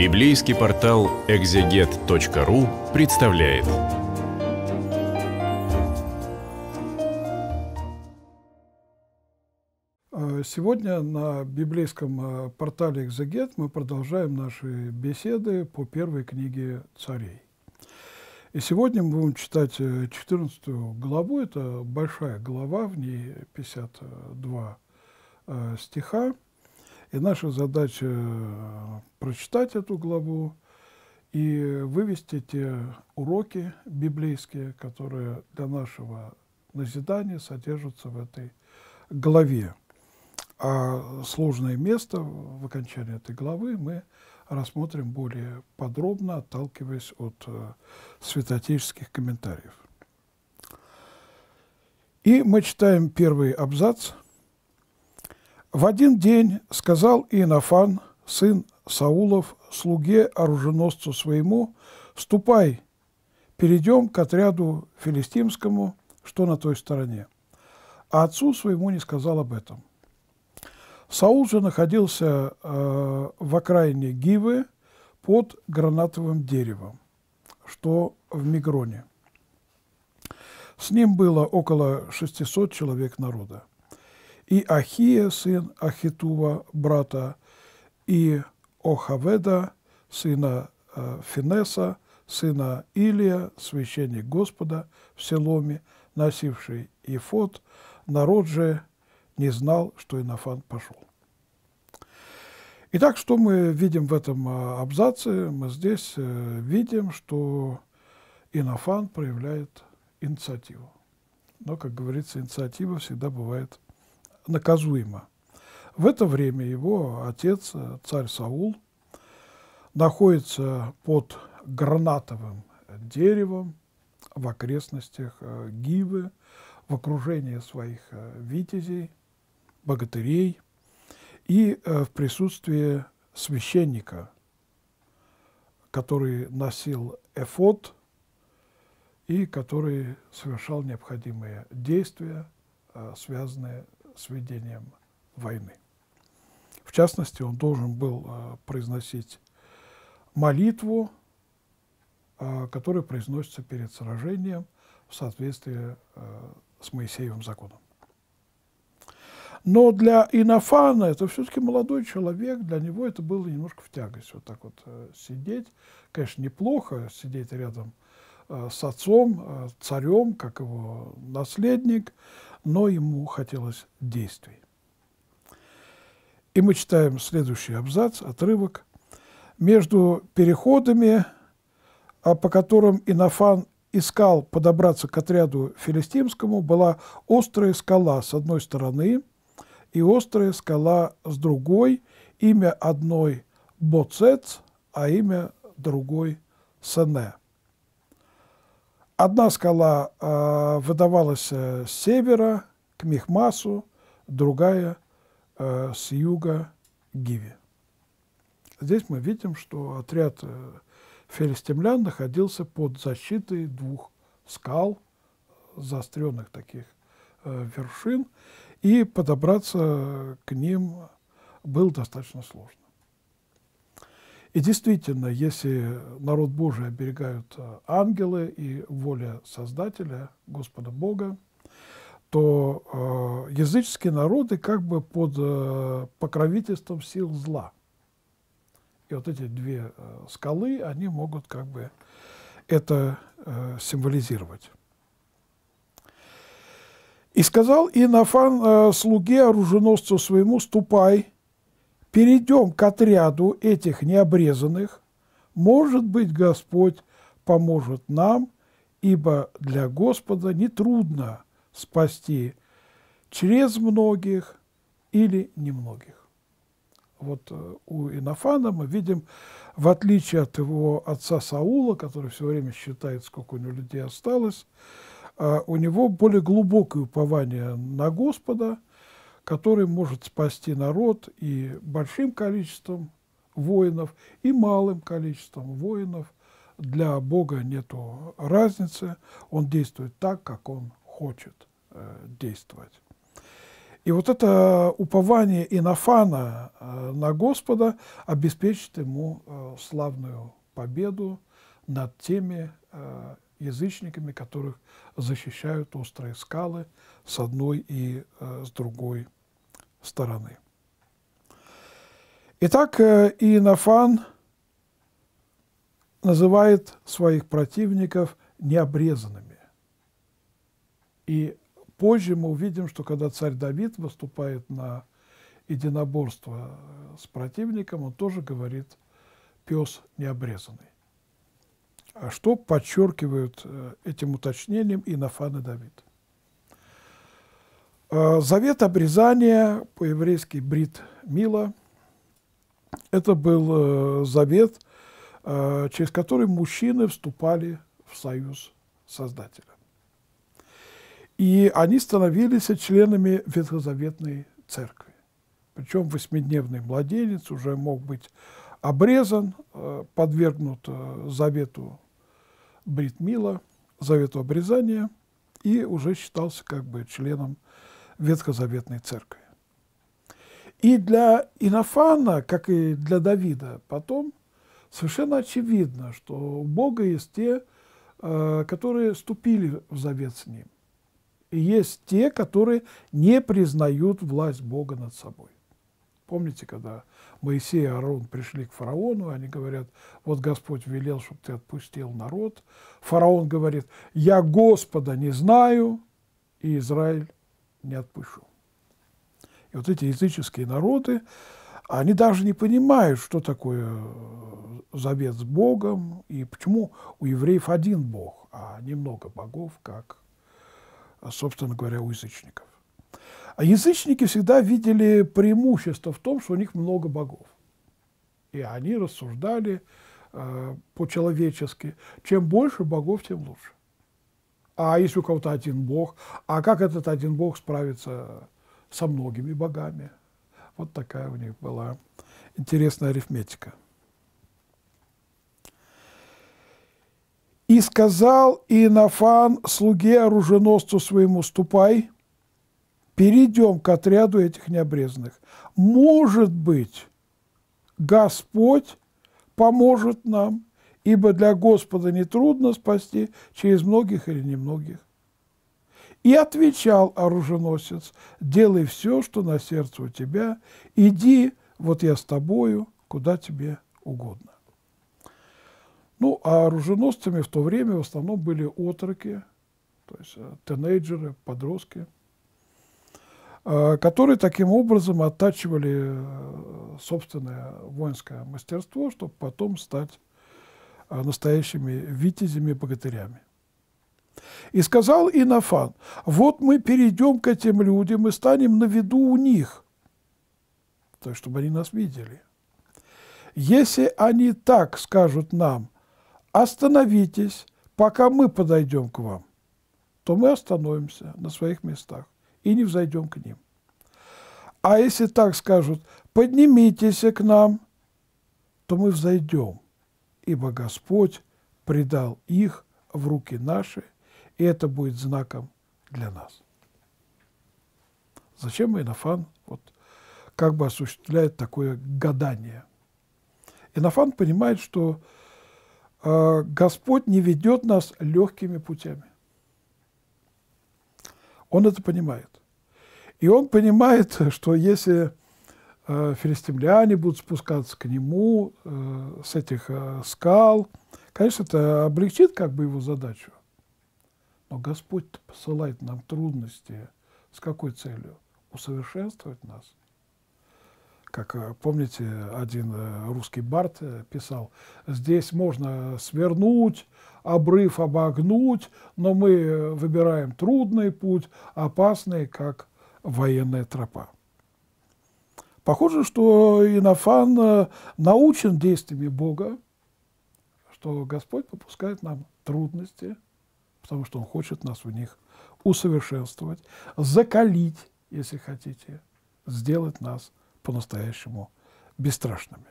Библейский портал экзегет.ру представляет. Э, сегодня на библейском э, портале «Экзегет» мы продолжаем наши беседы по первой книге царей. И сегодня мы будем читать 14 э, главу, это большая глава, в ней 52 стиха. И наша задача э, прочитать эту главу и вывести те уроки библейские, которые для нашего назидания содержатся в этой главе. А сложное место в окончании этой главы мы рассмотрим более подробно, отталкиваясь от э, святоотеческих комментариев. И мы читаем первый абзац – в один день сказал Инофан, сын Саулов, слуге оруженосцу своему, «Ступай, перейдем к отряду филистимскому, что на той стороне». А отцу своему не сказал об этом. Саул же находился э, в окраине Гивы под гранатовым деревом, что в Мигроне. С ним было около 600 человек народа и Ахия, сын Ахитува, брата, и Охаведа, сына Финеса, сына Илия, священник Господа в Селоме, носивший Ефот, народ же не знал, что Инофан пошел. Итак, что мы видим в этом а, абзаце? Мы здесь э, видим, что Инофан проявляет инициативу. Но, как говорится, инициатива всегда бывает наказуемо. В это время его отец, э, царь Саул, находится под гранатовым деревом в окрестностях э, Гивы, в окружении своих э, витязей, богатырей и в присутствии священника, который носил эфот и который совершал необходимые действия, связанные с ведением войны. В частности, он должен был э, произносить молитву, э, которая произносится перед сражением в соответствии э, с Моисеевым законом. Но для Инофана это все-таки молодой человек, для него это было немножко в тягость. Вот так вот сидеть, конечно, неплохо сидеть рядом с Э, с отцом, э, царем, как его наследник, но ему хотелось действий. И мы читаем следующий абзац, отрывок. «Между переходами, а по которым Инофан искал подобраться к отряду филистимскому, была острая скала с одной стороны и острая скала с другой, имя одной – Боцец, а имя другой – Сене. Одна скала э, выдавалась э, с севера к Мехмасу, другая э, с юга к Гиве. Здесь мы видим, что отряд э, филистимлян находился под защитой двух скал, заостренных таких э, вершин, и подобраться к ним было достаточно сложно. И действительно, если народ Божий оберегают э, ангелы и воля Создателя, Господа Бога, то э, языческие народы как бы под э, покровительством сил зла. И вот эти две э, скалы, они могут как бы это э, символизировать. «И сказал Инофан э, слуге оруженосцу своему, ступай, перейдем к отряду этих необрезанных, может быть, Господь поможет нам, ибо для Господа нетрудно спасти через многих или немногих. Вот э, у Инофана мы видим, в отличие от его отца Саула, который все время считает, сколько у него людей осталось, э, у него более глубокое упование на Господа – который может спасти народ и большим количеством воинов, и малым количеством воинов. Для Бога нет разницы, Он действует так, как Он хочет э, действовать. И вот это упование Инофана э, на Господа обеспечит ему э, славную победу над теми язычниками, которых защищают острые скалы с одной и с другой стороны стороны. Итак, э, Иенофан называет своих противников необрезанными. И позже мы увидим, что когда царь Давид выступает на единоборство э, с противником, он тоже говорит «пес необрезанный». А что подчеркивают э, этим уточнением Инофан и Давид – Э, завет обрезания, по-еврейски брит мила, это был э, завет, э, через который мужчины вступали в союз Создателя. И они становились членами Ветхозаветной церкви. Причем восьмидневный младенец уже мог быть обрезан, подвергнут завету Бритмила, завету обрезания, и уже считался как бы членом церкви ветхозаветной церкви. И для Инофана, как и для Давида потом, совершенно очевидно, что у Бога есть те, э, которые ступили в завет с Ним. И есть те, которые не признают власть Бога над собой. Помните, когда Моисей и Аарон пришли к фараону, они говорят, вот Господь велел, чтобы ты отпустил народ. Фараон говорит, я Господа не знаю, и Израиль не отпущу. И вот эти языческие народы, они даже не понимают, что такое э, завет с Богом и почему у евреев один Бог, а немного богов, как, собственно говоря, у язычников. А язычники всегда видели преимущество в том, что у них много богов. И они рассуждали э, по-человечески. Чем больше богов, тем лучше. А если у кого-то один бог, а как этот один бог справится со многими богами? Вот такая у них была интересная арифметика. И сказал Инофан слуге оруженосцу своему, ступай, перейдем к отряду этих необрезанных. Может быть, Господь поможет нам – ибо для Господа нетрудно спасти через многих или немногих. И отвечал оруженосец, делай все, что на сердце у тебя, иди, вот я с тобою, куда тебе угодно. Ну, а оруженосцами в то время в основном были отроки, то есть э, тенейджеры, подростки, э, которые таким образом оттачивали э, собственное воинское мастерство, чтобы потом стать а, настоящими витязями-богатырями. И сказал Инофан, вот мы перейдем к этим людям и станем на виду у них, то есть, чтобы они нас видели. Если они так скажут нам, остановитесь, пока мы подойдем к вам, то мы остановимся на своих местах и не взойдем к ним. А если так скажут, поднимитесь к нам, то мы взойдем ибо Господь предал их в руки наши, и это будет знаком для нас. Зачем Инофан вот, как бы осуществляет такое гадание? Инофан понимает, что э, Господь не ведет нас легкими путями. Он это понимает. И он понимает, что если Э, филистимляне будут спускаться к нему э, с этих э, скал. Конечно, это облегчит как бы его задачу. Но Господь посылает нам трудности. С какой целью? Усовершенствовать нас. Как помните, один русский бард писал, здесь можно свернуть, обрыв обогнуть, но мы выбираем трудный путь, опасный, как военная тропа. Похоже, что Инофан э, научен действиями Бога, что Господь попускает нам трудности, потому что Он хочет нас в них усовершенствовать, закалить, если хотите, сделать нас по-настоящему бесстрашными.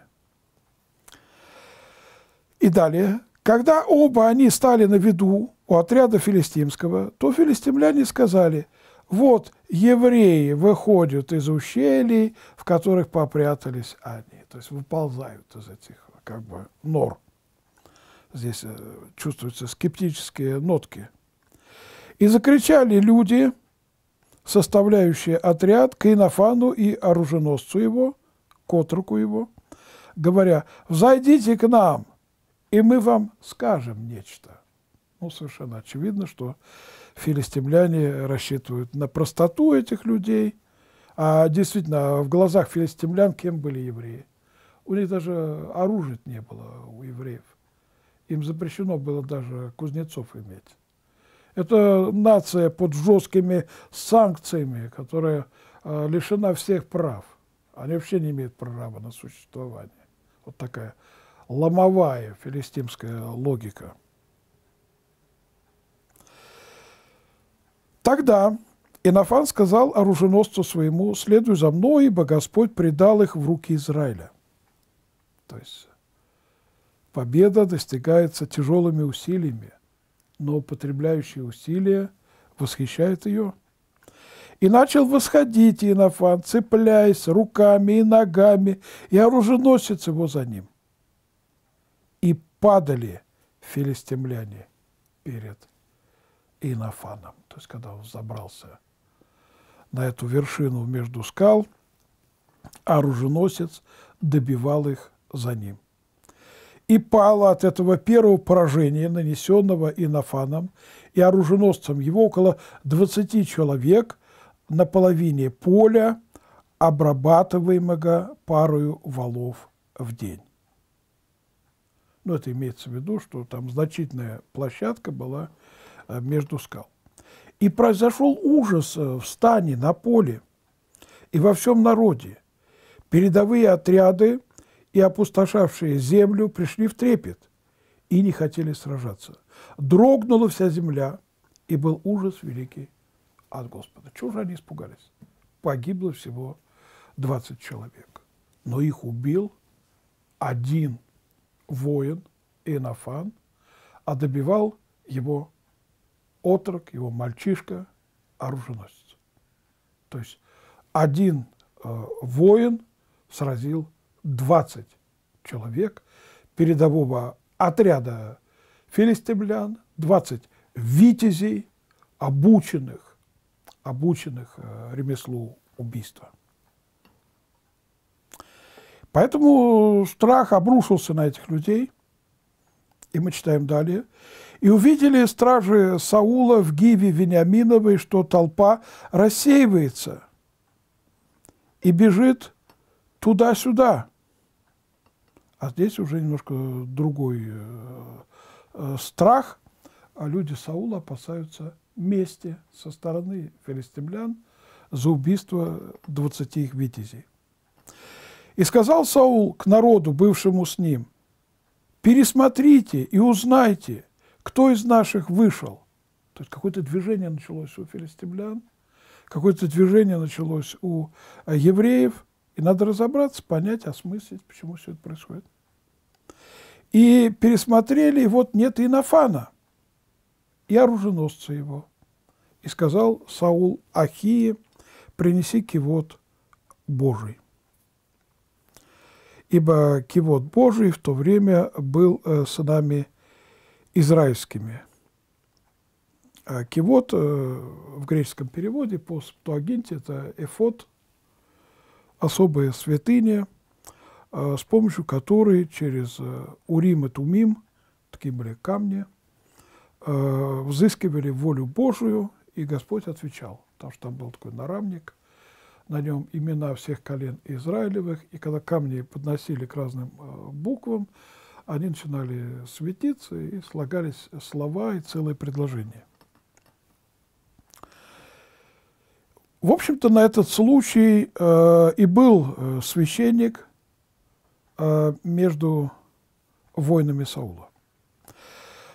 И далее, когда оба они стали на виду у отряда филистимского, то филистимляне сказали – вот евреи выходят из ущелий, в которых попрятались они, то есть выползают из этих как бы нор. Здесь э, чувствуются скептические нотки. И закричали люди, составляющие отряд к Инофану и оруженосцу его, к отруку его, говоря, «Взойдите к нам, и мы вам скажем нечто». Ну, совершенно очевидно, что филистимляне рассчитывают на простоту этих людей, а действительно в глазах филистимлян кем были евреи? У них даже оружия не было у евреев. Им запрещено было даже кузнецов иметь. Это нация под жесткими санкциями, которая э, лишена всех прав. Они вообще не имеют права на существование. Вот такая ломовая филистимская логика. Тогда Инофан сказал оруженосцу своему, следуй за мной, ибо Господь предал их в руки Израиля. То есть победа достигается тяжелыми усилиями, но употребляющие усилия восхищает ее. И начал восходить Инофан, цепляясь руками и ногами, и оруженосец его за ним. И падали филистимляне перед Инофаном, то есть когда он забрался на эту вершину между скал, оруженосец добивал их за ним. И пало от этого первого поражения, нанесенного Инофаном и оруженосцем его около 20 человек на половине поля, обрабатываемого парою валов в день. Но это имеется в виду, что там значительная площадка была – Э, между скал. И произошел ужас э, в стане, на поле и во всем народе. Передовые отряды и опустошавшие землю пришли в трепет и не хотели сражаться. Дрогнула вся земля, и был ужас великий от Господа. Чего же они испугались? Погибло всего 20 человек. Но их убил один воин, Инофан, а добивал его отрок, его мальчишка – оруженосец. То есть один э, воин сразил 20 человек передового отряда филистимлян, 20 витязей, обученных, обученных э, ремеслу убийства. Поэтому страх обрушился на этих людей, и мы читаем далее. И увидели стражи Саула в гиве Вениаминовой, что толпа рассеивается и бежит туда-сюда. А здесь уже немножко другой э, э, страх, а люди Саула опасаются мести со стороны филистимлян за убийство 20 их витязей. И сказал Саул к народу, бывшему с ним, «Пересмотрите и узнайте, кто из наших вышел? То есть какое-то движение началось у филистимлян, какое-то движение началось у э, евреев, и надо разобраться, понять, осмыслить, почему все это происходит. И пересмотрели, и вот нет Инофана, и оруженосца его. И сказал Саул Ахии, принеси кивот Божий. Ибо кивот Божий в то время был э, сынами нами израильскими. А кивот э, в греческом переводе по Септуагинте – это эфот, особая святыня, э, с помощью которой через э, Урим и Тумим, такие были камни, взыскивали волю Божию, и Господь отвечал, потому что там был такой нарамник, на нем имена всех колен Израилевых, и когда камни подносили к разным буквам, они начинали светиться и слагались слова и целые предложения. В общем-то, на этот случай э, и был э, священник э, между войнами Саула.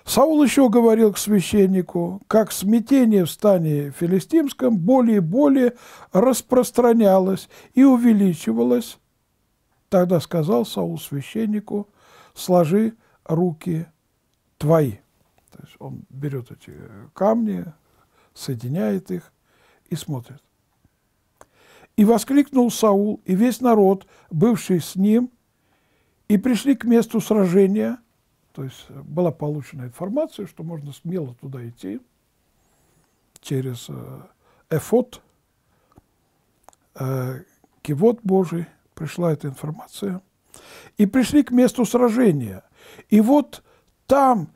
Саул еще говорил к священнику, как смятение в стане филистимском более и более распространялось и увеличивалось. Тогда сказал Саул священнику – сложи руки твои. То есть он берет эти камни, соединяет их и смотрит. И воскликнул Саул и весь народ, бывший с ним, и пришли к месту сражения, то есть была получена информация, что можно смело туда идти, через э, Эфот, э, Кивот Божий, пришла эта информация – и пришли к месту сражения. И вот там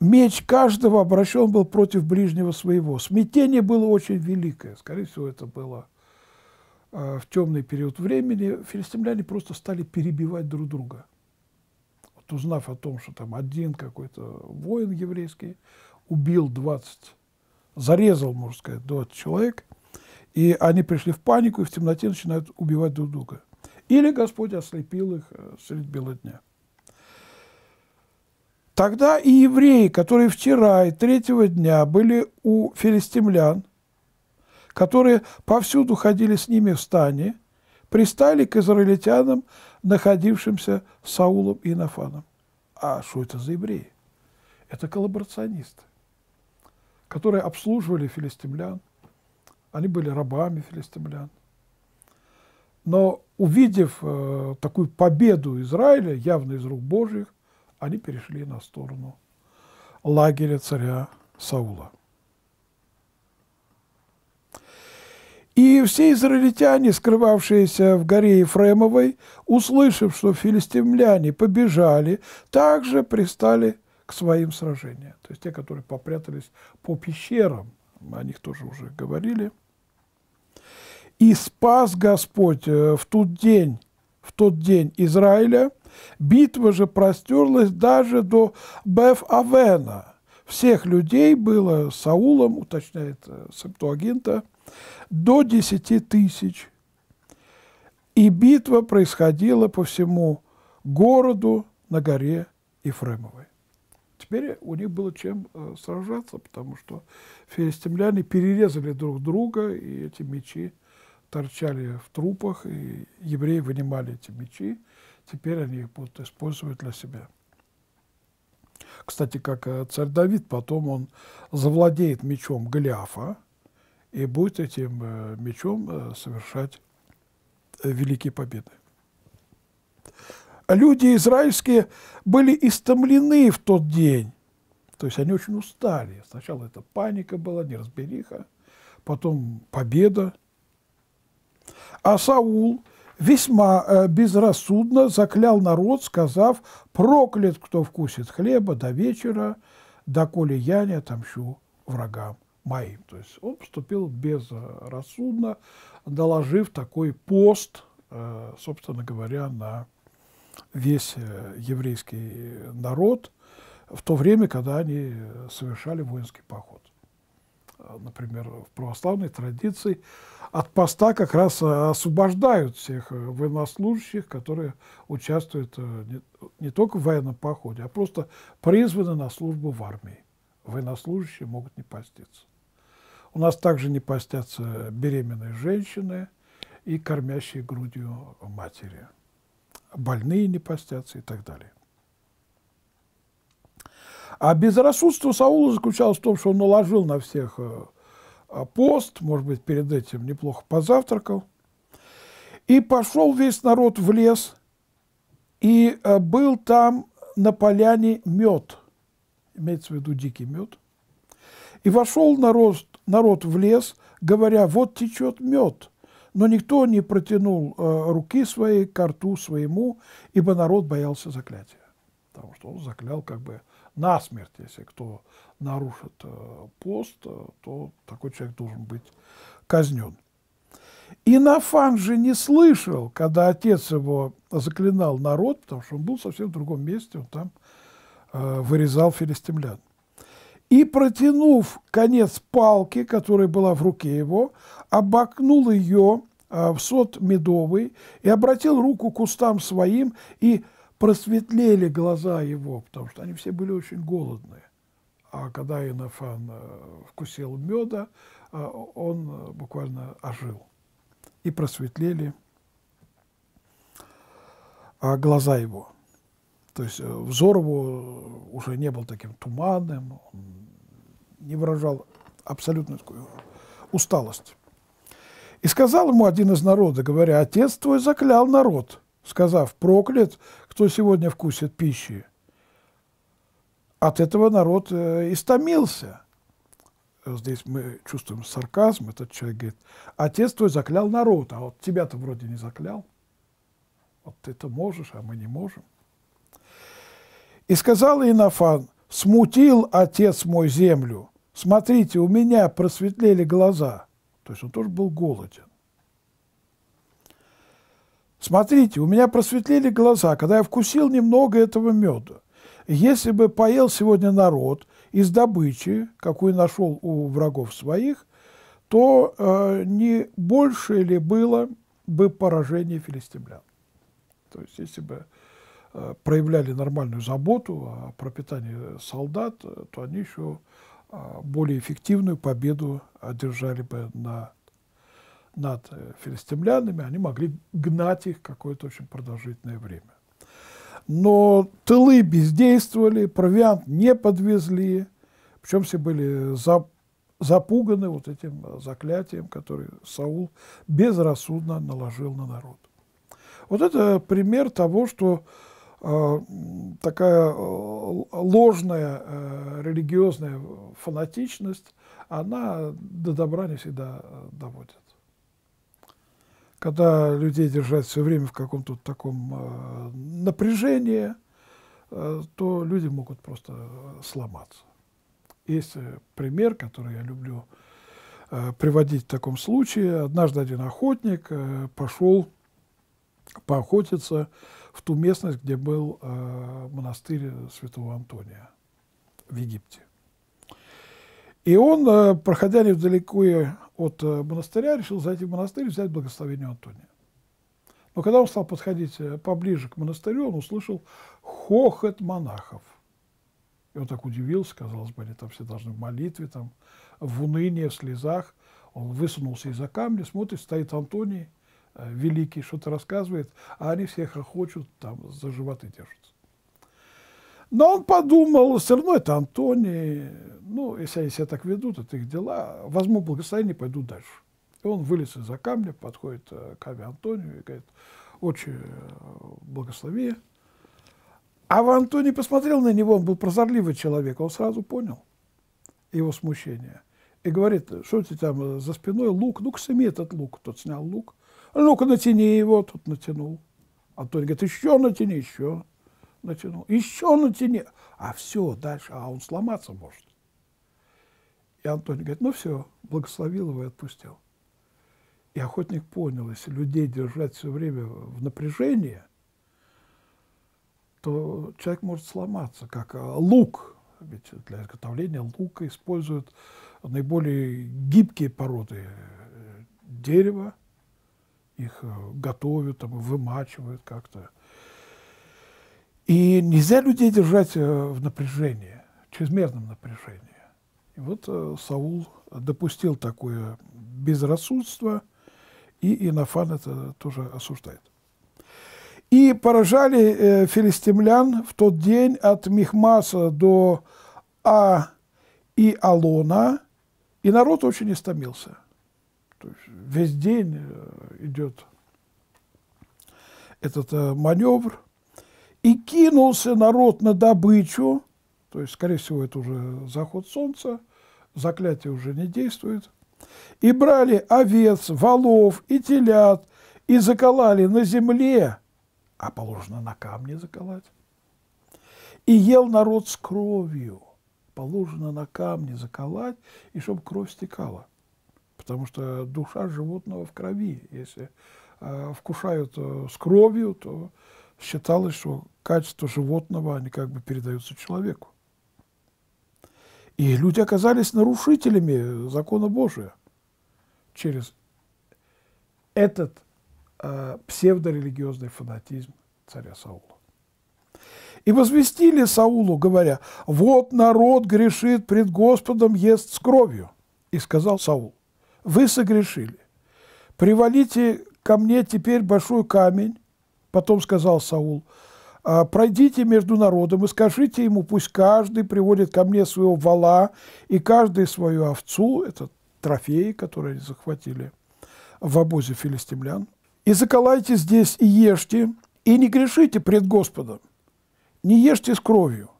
меч каждого обращен был против ближнего своего. Смятение было очень великое. Скорее всего, это было э, в темный период времени. Филистимляне просто стали перебивать друг друга. Вот узнав о том, что там один какой-то воин еврейский убил 20, зарезал, можно сказать, 20 человек, и они пришли в панику и в темноте начинают убивать друг друга. Или Господь ослепил их э, средь бела дня. Тогда и евреи, которые вчера и третьего дня были у филистимлян, которые повсюду ходили с ними в стане, пристали к израильтянам, находившимся Саулом и Нафаном. А что это за евреи? Это коллаборационисты, которые обслуживали филистимлян. Они были рабами филистимлян. Но увидев э, такую победу Израиля, явно из рук Божьих, они перешли на сторону лагеря царя Саула. И все израильтяне, скрывавшиеся в горе Ефремовой, услышав, что филистимляне побежали, также пристали к своим сражениям. То есть те, которые попрятались по пещерам, мы о них тоже уже говорили – и спас Господь э, в тот день, в тот день Израиля. Битва же простерлась даже до Беф-Авена. Всех людей было Саулом, уточняет э, Септуагинта, до 10 тысяч. И битва происходила по всему городу на горе Ефремовой. Теперь у них было чем э, сражаться, потому что филистимляне перерезали друг друга, и эти мечи торчали в трупах, и евреи вынимали эти мечи, теперь они их будут использовать для себя. Кстати, как э, царь Давид, потом он завладеет мечом Голиафа и будет этим э, мечом э, совершать великие победы. Люди израильские были истомлены в тот день, то есть они очень устали. Сначала это паника была, неразбериха, потом победа, а Саул весьма э, безрассудно заклял народ, сказав, проклят, кто вкусит хлеба до вечера, доколе я не отомщу врагам моим. То есть он поступил безрассудно, доложив такой пост, э, собственно говоря, на весь э, еврейский народ в то время, когда они совершали воинский поход например, в православной традиции, от поста как раз э, освобождают всех э, военнослужащих, которые участвуют э, не, не только в военном походе, а просто призваны на службу в армии. Военнослужащие могут не поститься. У нас также не постятся беременные женщины и кормящие грудью матери. Больные не постятся и так далее. А безрассудство Саула заключалось в том, что он наложил на всех э, а, пост, может быть, перед этим неплохо позавтракал, и пошел весь народ в лес, и э, был там на поляне мед, имеется в виду дикий мед, и вошел народ, народ в лес, говоря, вот течет мед, но никто не протянул э, руки своей карту своему, ибо народ боялся заклятия, потому что он заклял как бы насмерть. Если кто нарушит э, пост, э, то такой человек должен быть казнен. И Нафан же не слышал, когда отец его заклинал народ, потому что он был совсем в другом месте, он там э, вырезал филистимлян. И, протянув конец палки, которая была в руке его, обокнул ее э, в сот медовый и обратил руку к кустам своим и просветлели глаза его, потому что они все были очень голодные. А когда Инофан э, вкусил меда, э, он э, буквально ожил. И просветлели глаза его. То есть взор его уже не был таким туманным, он не выражал абсолютную такую усталость. И сказал ему один из народа, говоря, «Отец твой заклял народ, сказав, проклят кто сегодня вкусит пищи, от этого народ э, истомился. Здесь мы чувствуем сарказм. Этот человек говорит, отец твой заклял народ, а вот тебя-то вроде не заклял. Вот ты это можешь, а мы не можем. И сказал Инофан, смутил отец мой землю. Смотрите, у меня просветлели глаза. То есть он тоже был голоден. Смотрите, у меня просветлели глаза, когда я вкусил немного этого меда. Если бы поел сегодня народ из добычи, какую нашел у врагов своих, то э, не больше ли было бы поражение филистимлян? То есть, если бы э, проявляли нормальную заботу о пропитании солдат, э, то они еще э, более эффективную победу одержали бы на над э, филистимлянами, они могли гнать их какое-то очень продолжительное время. Но тылы бездействовали, провиант не подвезли, причем все были запуганы вот этим э, заклятием, которое Саул безрассудно наложил на народ. Вот это пример того, что э, такая ложная религиозная фанатичность, она до добра не всегда доводит когда людей держать все время в каком-то таком э, напряжении, э, то люди могут просто э, сломаться. Есть пример, который я люблю приводить в таком случае. Однажды один охотник пошел поохотиться в ту местность, где был монастырь святого Антония в Египте. И он, э, проходя невдалеко от э, монастыря, решил зайти в монастырь и взять благословение Антония. Но когда он стал подходить э, поближе к монастырю, он услышал хохот монахов. И он так удивился, казалось бы, они там все должны в молитве, там, в унынии, в слезах. Он высунулся из-за камня, смотрит, стоит Антоний, великий, что-то рассказывает, а они всех охочут, там за животы держатся. Но он подумал, все равно это Антоний, ну, если они себя так ведут, это их дела, возьму благословение, пойду дальше. И он вылез из-за камня, подходит э, к Аве Антонию и говорит, "Очень э, благослови. А в Антоний посмотрел на него, он был прозорливый человек, он сразу понял его смущение. И говорит, что у тебя там э, за спиной лук? Ну-ка, сними этот лук. Тот снял лук. Ну-ка, натяни его. Тот натянул. Антоний говорит, еще натяни, еще натянул, еще натяни. А все, дальше, а он сломаться может. И Антоний говорит, ну все, благословил его и отпустил. И охотник понял, если людей держать все время в напряжении, то человек может сломаться, как э, лук. Ведь для изготовления лука используют наиболее гибкие породы э, дерева. Их э, готовят, там, вымачивают как-то. И нельзя людей держать э, в напряжении, в чрезмерном напряжении. И вот э, Саул допустил такое безрассудство, и Инофан это тоже осуждает. И поражали э, филистимлян в тот день от Мехмаса до А и Алона, и народ очень истомился. То есть весь день идет этот маневр – и кинулся народ на добычу, то есть, скорее всего, это уже заход солнца, заклятие уже не действует, и брали овец, волов и телят, и заколали на земле, а положено на камне заколать, и ел народ с кровью, положено на камне заколать, и чтобы кровь стекала, потому что душа животного в крови, если э, вкушают э, с кровью, то считалось, что качество животного, они как бы передаются человеку. И люди оказались нарушителями закона Божия через этот э, псевдорелигиозный фанатизм царя Саула. И возвестили Саулу, говоря, «Вот народ грешит пред Господом, ест с кровью». И сказал Саул, «Вы согрешили. Привалите ко мне теперь большой камень, Потом сказал Саул, «А, пройдите между народом и скажите ему, пусть каждый приводит ко мне своего вала и каждый свою овцу, это трофеи, которые они захватили в обозе филистимлян, и заколайте здесь и ешьте, и не грешите пред Господом, не ешьте с кровью.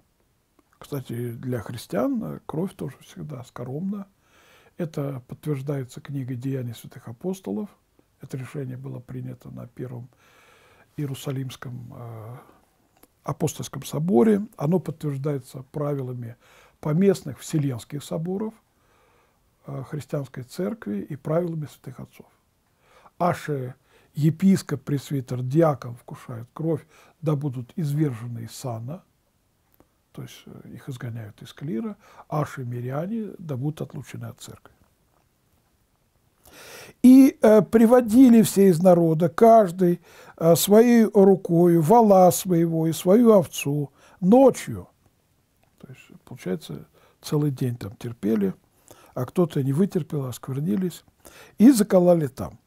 Кстати, для христиан э, кровь тоже всегда скоромна. Это подтверждается книгой «Деяний святых апостолов». Это решение было принято на первом Иерусалимском э, апостольском соборе. Оно подтверждается правилами поместных вселенских соборов э, христианской церкви и правилами святых отцов. Аши епископ, пресвитер, диакон вкушают кровь, да будут извержены из сана, то есть э, их изгоняют из клира, аши миряне да будут отлучены от церкви. И э, приводили все из народа, каждый э, своей рукой вала своего и свою овцу ночью. То есть, получается, целый день там терпели, а кто-то не вытерпел, а осквернились, и закололи там.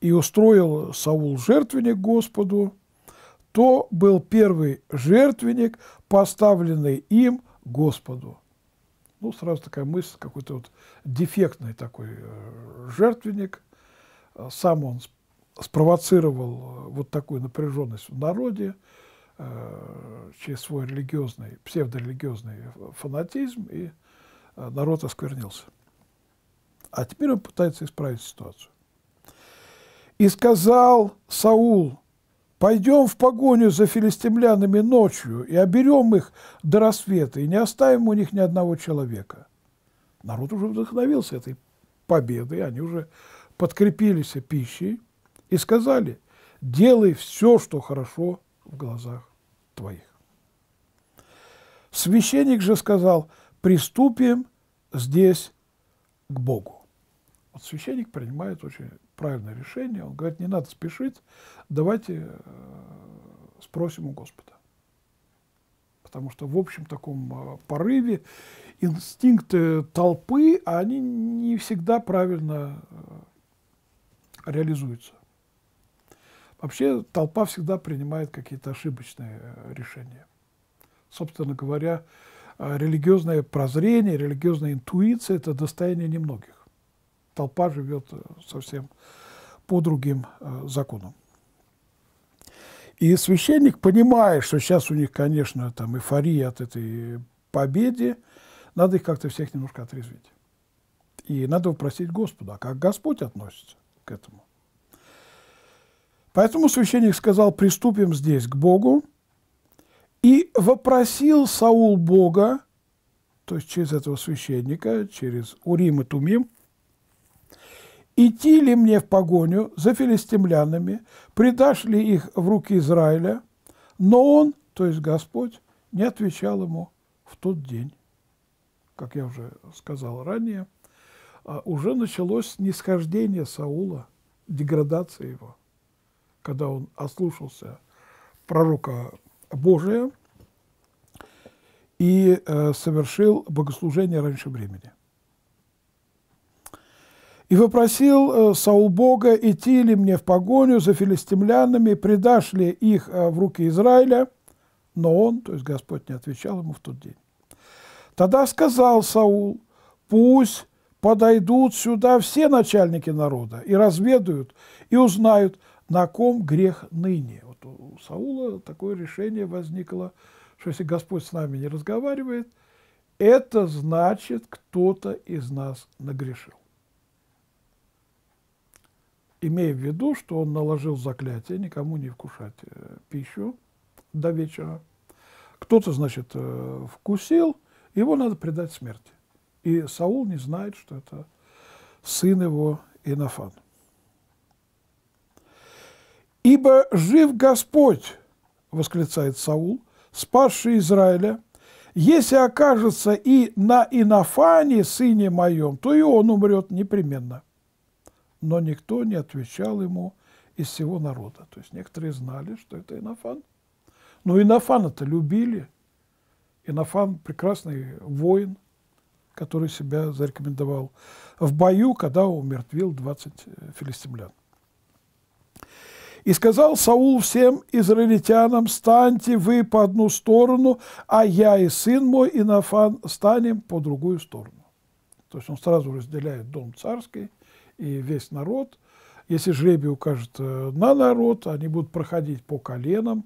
И устроил Саул жертвенник Господу, то был первый жертвенник, поставленный им Господу. Ну, сразу такая мысль, какой-то вот дефектный такой э, жертвенник. Э, сам он спровоцировал э, вот такую напряженность в народе через свой религиозный, псевдорелигиозный фанатизм, и народ осквернился. А теперь он пытается исправить ситуацию. «И сказал Саул Пойдем в погоню за филистимлянами ночью и оберем их до рассвета, и не оставим у них ни одного человека. Народ уже вдохновился этой победой, они уже подкрепились пищей и сказали, делай все, что хорошо в глазах твоих. Священник же сказал, приступим здесь к Богу. Вот священник принимает очень правильное решение. Он говорит, не надо спешить, давайте э, спросим у Господа. Потому что в общем таком э, порыве инстинкты толпы, они не всегда правильно э, реализуются. Вообще толпа всегда принимает какие-то ошибочные решения. Собственно говоря, религиозное прозрение, религиозная интуиция – это достояние немногих толпа живет э, совсем по другим э, законам. И священник, понимая, что сейчас у них, конечно, там эйфория от этой победы, надо их как-то всех немножко отрезвить. И надо попросить Господа, как Господь относится к этому. Поэтому священник сказал, приступим здесь к Богу, и вопросил Саул Бога, то есть через этого священника, через Урим и Тумим, идти ли мне в погоню за филистимлянами, придашь ли их в руки Израиля? Но он, то есть Господь, не отвечал ему в тот день. Как я уже сказал ранее, а, уже началось нисхождение Саула, деградация его, когда он ослушался пророка Божия и э, совершил богослужение раньше времени и вопросил э, Саул Бога, идти ли мне в погоню за филистимлянами, предашь ли их э, в руки Израиля? Но он, то есть Господь, не отвечал ему в тот день. Тогда сказал Саул, пусть подойдут сюда все начальники народа и разведают, и узнают, на ком грех ныне. Вот у Саула такое решение возникло, что если Господь с нами не разговаривает, это значит, кто-то из нас нагрешил имея в виду, что он наложил заклятие никому не вкушать э, пищу до вечера. Кто-то, значит, э, вкусил, его надо предать смерти. И Саул не знает, что это сын его Инофан. «Ибо жив Господь!» – восклицает Саул, спасший Израиля. «Если окажется и на Инофане, сыне моем, то и он умрет непременно» но никто не отвечал ему из всего народа. То есть некоторые знали, что это Инофан. Но Инофана-то любили. Инофан – прекрасный воин, который себя зарекомендовал в бою, когда умертвил 20 э, филистимлян. И сказал Саул всем израильтянам, «Станьте вы по одну сторону, а я и сын мой Инофан станем по другую сторону». То есть он сразу разделяет дом царский – и весь народ. Если жребий укажет э, на народ, они будут проходить по коленам,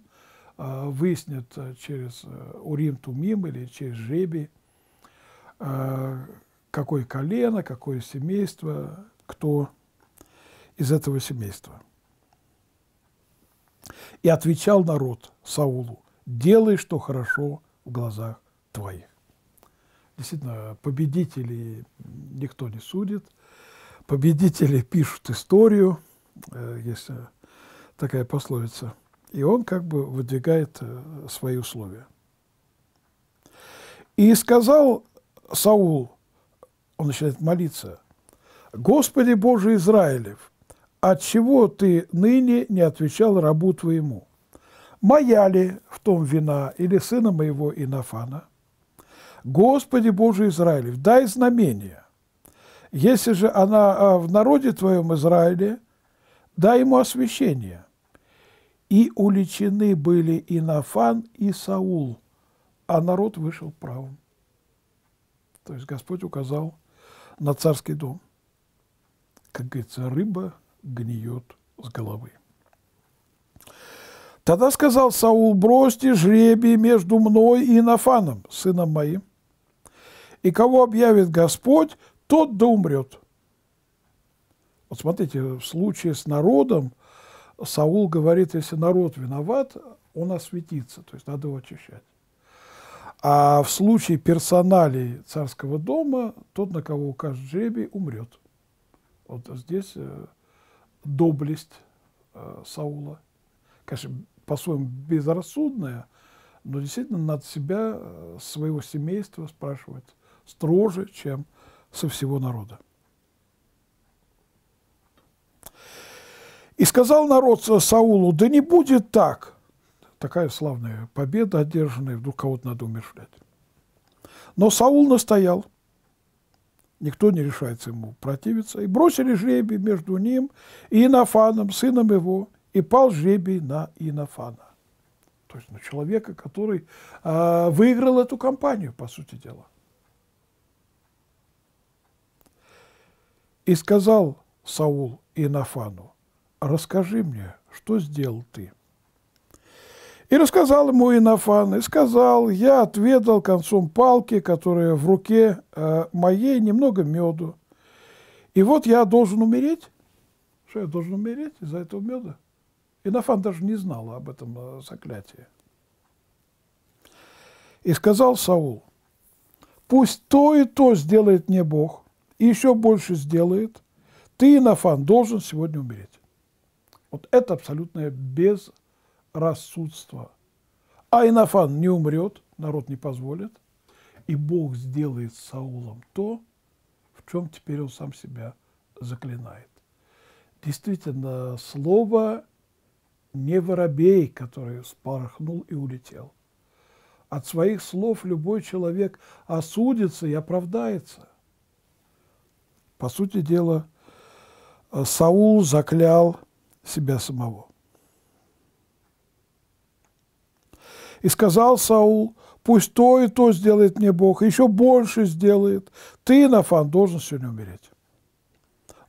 э, выяснят э, через Урим-Тумим или через жребий, какое колено, какое семейство, кто из этого семейства. И отвечал народ Саулу, делай, что хорошо в глазах твоих. Действительно, победителей никто не судит – победители пишут историю, э, есть такая пословица, и он как бы выдвигает э, свои условия. И сказал Саул, он начинает молиться, «Господи Боже Израилев, отчего ты ныне не отвечал рабу твоему? Моя ли в том вина или сына моего Инафана? Господи Боже Израилев, дай знамение, если же она а, в народе твоем Израиле, дай ему освящение. И уличены были и Нафан, и Саул, а народ вышел правым. То есть Господь указал на царский дом. Как говорится, рыба гниет с головы. Тогда сказал Саул, бросьте жребий между мной и Нафаном, сыном моим. И кого объявит Господь, тот да умрет. Вот смотрите, в случае с народом Саул говорит, если народ виноват, он осветится, то есть надо его очищать. А в случае персоналей царского дома, тот, на кого укажет жребий, умрет. Вот здесь э, доблесть э, Саула. Конечно, по-своему безрассудная, но действительно над себя, э, своего семейства спрашивать строже, чем со всего народа. И сказал народ Саулу, да не будет так. Такая славная победа одержанная, вдруг кого-то надо умершлять. Но Саул настоял. Никто не решается ему противиться. И бросили жребий между ним и Инофаном, сыном его, и пал жребий на Инофана. То есть на человека, который э, выиграл эту кампанию, по сути дела. И сказал Саул Инафану, расскажи мне, что сделал ты? И рассказал ему Инафан и сказал, я отведал концом палки, которая в руке э, моей, немного меду. И вот я должен умереть? Что я должен умереть из-за этого меда? Инафан даже не знал об этом заклятии. Э, и сказал Саул, пусть то и то сделает мне Бог – и еще больше сделает, ты, Инофан, должен сегодня умереть. Вот это абсолютное безрассудство. А Инафан не умрет, народ не позволит, и Бог сделает с Саулом то, в чем теперь он сам себя заклинает. Действительно, слово не воробей, который спорхнул и улетел. От своих слов любой человек осудится и оправдается. По сути дела, э, Саул заклял себя самого. И сказал Саул, пусть то и то сделает мне Бог, еще больше сделает. Ты, Нафан, должен сегодня умереть.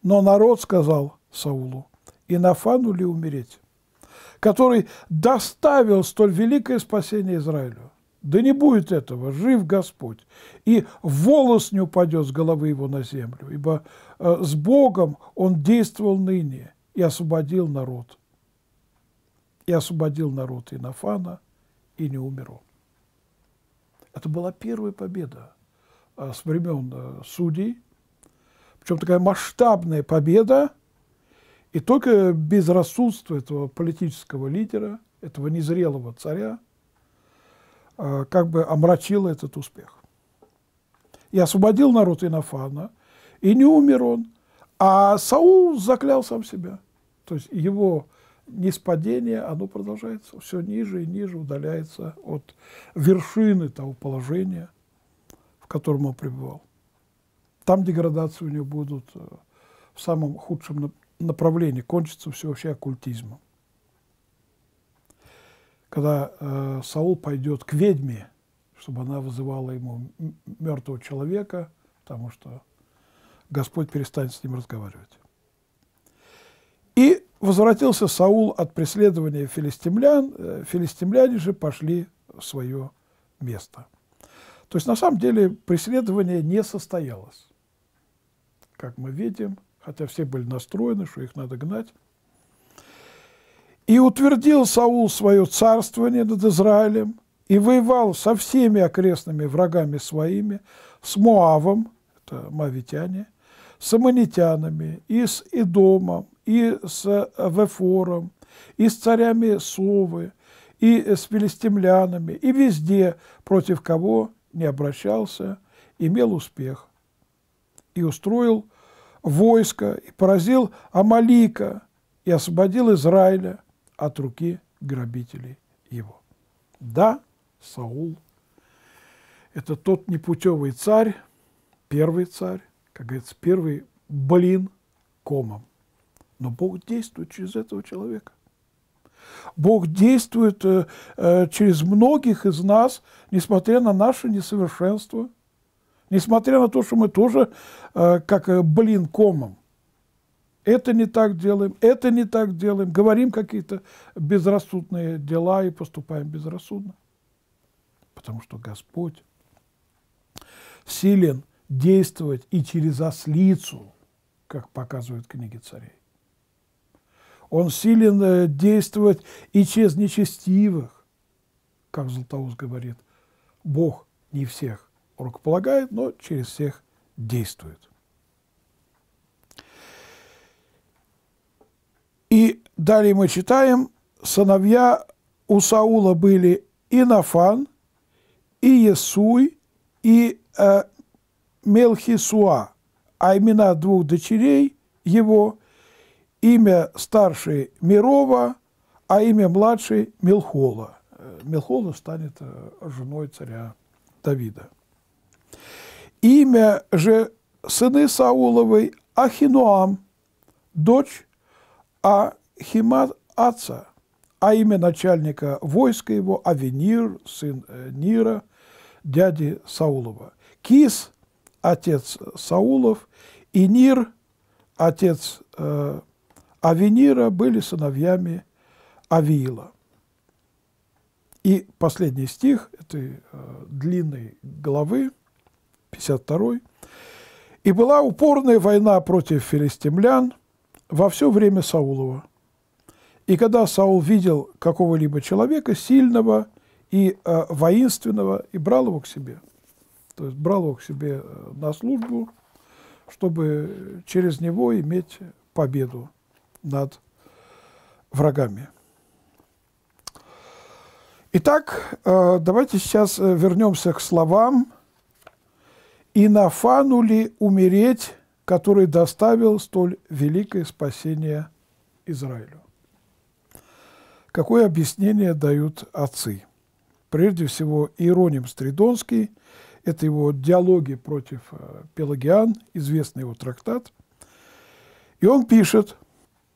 Но народ сказал Саулу, и Нафану ли умереть, который доставил столь великое спасение Израилю? Да не будет этого, жив Господь. И волос не упадет с головы его на землю, ибо э, с Богом он действовал ныне и освободил народ. И освободил народ Инофана, и не умер он. Это была первая победа э, с времен э, судей, причем такая масштабная победа, и только безрассудство этого политического лидера, этого незрелого царя – Э, как бы омрачило этот успех. И освободил народ Инофана, и не умер он, а Саул заклял сам себя. То есть его неспадение, оно продолжается все ниже и ниже, удаляется от вершины того положения, в котором он пребывал. Там деградации у него будут э, в самом худшем направлении, кончится все вообще оккультизмом когда э, Саул пойдет к ведьме, чтобы она вызывала ему мертвого человека, потому что Господь перестанет с ним разговаривать. И возвратился Саул от преследования филистимлян, э, филистимляне же пошли в свое место. То есть на самом деле преследование не состоялось, как мы видим, хотя все были настроены, что их надо гнать. И утвердил Саул свое царствование над Израилем, и воевал со всеми окрестными врагами своими, с Моавом, это мавитяне, с аммонитянами, и с Идомом, и с э, Вефором, и с царями Совы, и с филистимлянами, и везде, против кого не обращался, имел успех. И устроил войско, и поразил Амалика, и освободил Израиля – от руки грабителей его. Да, Саул – это тот непутевый царь, первый царь, как говорится, первый блин комом. Но Бог действует через этого человека. Бог действует э, э через многих из нас, несмотря на наше несовершенство, несмотря на то, что мы тоже э, как э, блин комом это не так делаем, это не так делаем, говорим какие-то безрассудные дела и поступаем безрассудно. Потому что Господь силен действовать и через ослицу, как показывают книги царей. Он силен э, действовать и через нечестивых, как Златоуст говорит. Бог не всех рукополагает, но через всех действует. И далее мы читаем, сыновья у Саула были и Нафан, и Есуй, и э, Мелхисуа, а имена двух дочерей его, имя старшей Мирова, а имя младшей Мелхола. Э, Мелхола станет э, женой царя Давида. Имя же сыны Сауловой Ахинуам, дочь а Химат Аца, а имя начальника войска его Авенир, сын э, Нира, дяди Саулова. Кис, отец Саулов, и Нир, отец э, Авенира, были сыновьями Авиила. И последний стих этой э, длинной главы, 52 -й. «И была упорная война против филистимлян, во все время Саулова. И когда Саул видел какого-либо человека сильного и э, воинственного, и брал его к себе, то есть брал его к себе э, на службу, чтобы через него иметь победу над врагами. Итак, э, давайте сейчас э, вернемся к словам «И нафанули умереть который доставил столь великое спасение Израилю. Какое объяснение дают отцы? Прежде всего, Иероним Стридонский, это его «Диалоги против э, Пелагиан», известный его трактат. И он пишет,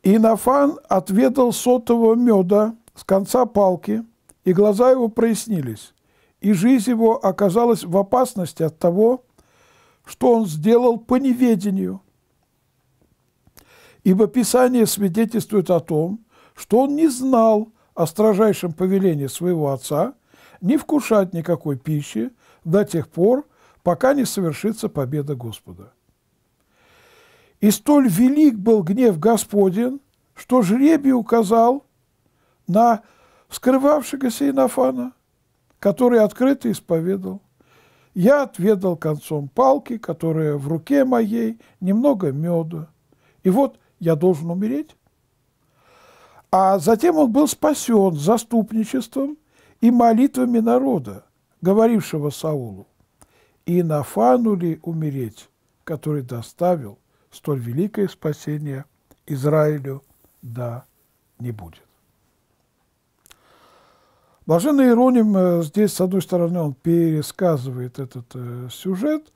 «Инофан отведал сотого меда с конца палки, и глаза его прояснились, и жизнь его оказалась в опасности от того, что он сделал по неведению. Ибо Писание свидетельствует о том, что он не знал о строжайшем повелении своего отца не вкушать никакой пищи до тех пор, пока не совершится победа Господа. И столь велик был гнев Господен, что жребий указал на скрывавшегося Инофана, который открыто исповедал – я отведал концом палки, которая в руке моей, немного меда. И вот я должен умереть. А затем он был спасен заступничеством и молитвами народа, говорившего Саулу, и Нафану ли умереть, который доставил столь великое спасение Израилю, да не будет. Блаженный Ироним э, здесь, с одной стороны, он пересказывает этот э, сюжет,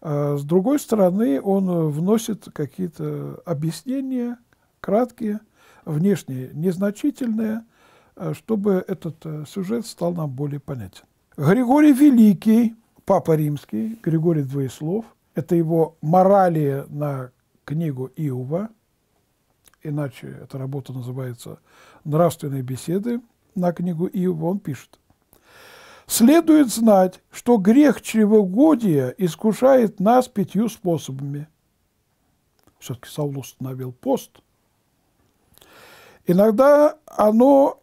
а с другой стороны, он э, вносит какие-то объяснения, краткие, внешние, незначительные, чтобы этот сюжет стал нам более понятен. Григорий Великий, Папа Римский, Григорий Двоеслов, это его морали на книгу Иова, иначе эта работа называется «Нравственные беседы», на книгу Иова он пишет. Следует знать, что грех чревогодия искушает нас пятью способами. Все-таки Саул установил пост. Иногда оно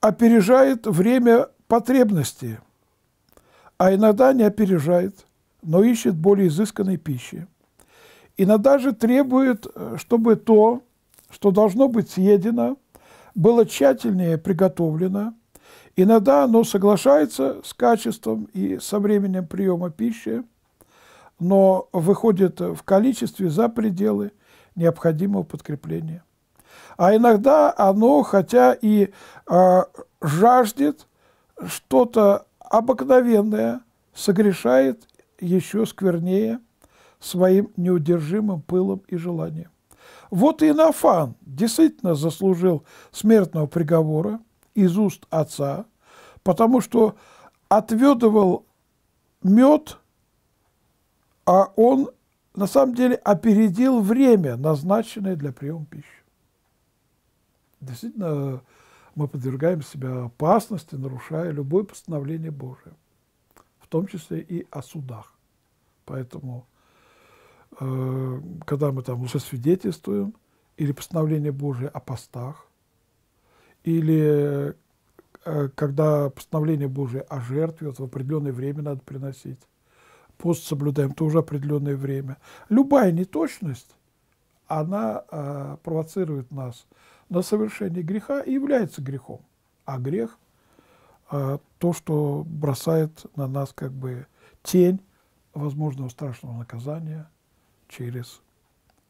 опережает время потребности, а иногда не опережает, но ищет более изысканной пищи. Иногда же требует, э, чтобы то, что должно быть съедено, было тщательнее приготовлено. Иногда оно соглашается с качеством и со временем приема пищи, но выходит в количестве за пределы необходимого подкрепления. А иногда оно, хотя и э, жаждет что-то обыкновенное, согрешает еще сквернее своим неудержимым пылом и желанием. Вот и Нафан действительно заслужил смертного приговора из уст отца, потому что отведывал мед, а он на самом деле опередил время, назначенное для приема пищи. Действительно, мы подвергаем себя опасности, нарушая любое постановление Божие, в том числе и о судах. Поэтому Э, когда мы там уже свидетельствуем, или постановление Божие о постах, или э, когда постановление Божие о жертве, вот в определенное время надо приносить. Пост соблюдаем, то уже определенное время. Любая неточность, она э, провоцирует нас на совершение греха и является грехом. А грех э, то, что бросает на нас как бы тень возможного страшного наказания – через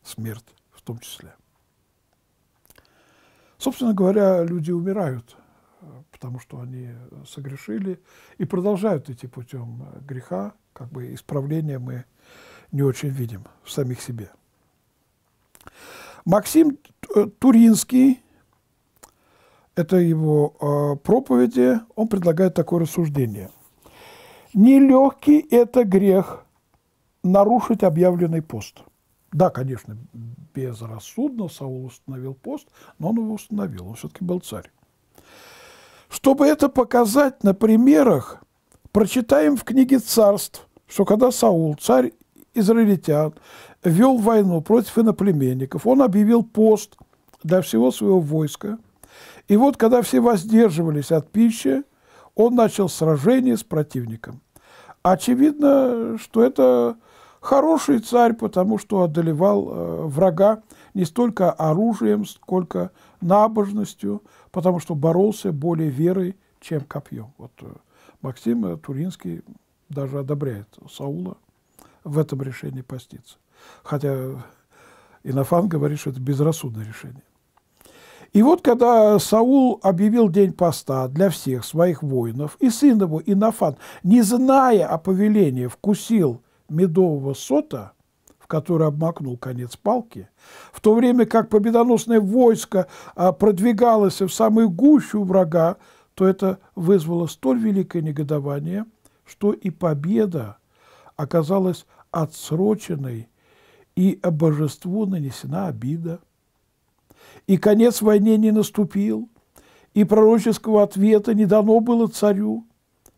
смерть в том числе. Собственно говоря, люди умирают, потому что они согрешили и продолжают идти путем греха, как бы исправления мы не очень видим в самих себе. Максим э, Туринский, это его э, проповеди, он предлагает такое рассуждение. Нелегкий это грех, нарушить объявленный пост. Да, конечно, безрассудно Саул установил пост, но он его установил, он все-таки был царь. Чтобы это показать на примерах, прочитаем в книге «Царств», что когда Саул, царь израильтян, вел войну против иноплеменников, он объявил пост для всего своего войска. И вот, когда все воздерживались от пищи, он начал сражение с противником. Очевидно, что это Хороший царь, потому что одолевал э, врага не столько оружием, сколько набожностью, потому что боролся более верой, чем копьем. Вот э, Максим э, Туринский даже одобряет Саула в этом решении поститься. Хотя Инофан говорит, что это безрассудное решение. И вот когда Саул объявил день поста для всех своих воинов, и сын его Инофан, не зная о повелении, вкусил – медового сота, в который обмакнул конец палки, в то время как победоносное войско а, продвигалось в самую гущу врага, то это вызвало столь великое негодование, что и победа оказалась отсроченной и божеству нанесена обида. И конец войне не наступил, и пророческого ответа не дано было царю.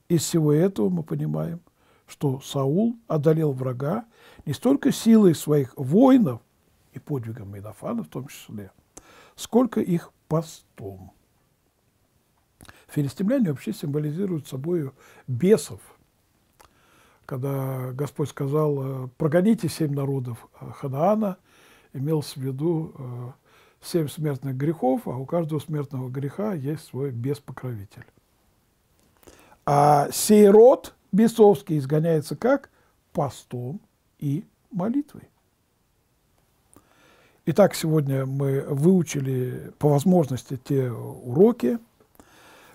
Из всего этого мы понимаем, что Саул одолел врага не столько силой своих воинов и подвигом Медофана в том числе, сколько их постом. Филистимляне вообще символизируют собой бесов. Когда Господь сказал «Э, «прогоните семь народов э, Ханаана», имел в виду э, семь смертных грехов, а у каждого смертного греха есть свой бес-покровитель. А сей род – бесовский изгоняется как? Постом и молитвой. Итак, сегодня мы выучили по возможности те уроки,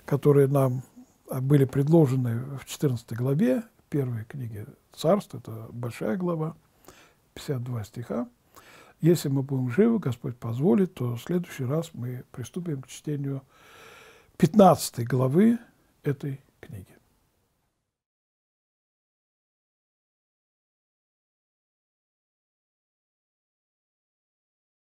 которые нам а, были предложены в 14 главе первой книги Царств, это большая глава, 52 стиха. Если мы будем живы, Господь позволит, то в следующий раз мы приступим к чтению 15 главы этой книги.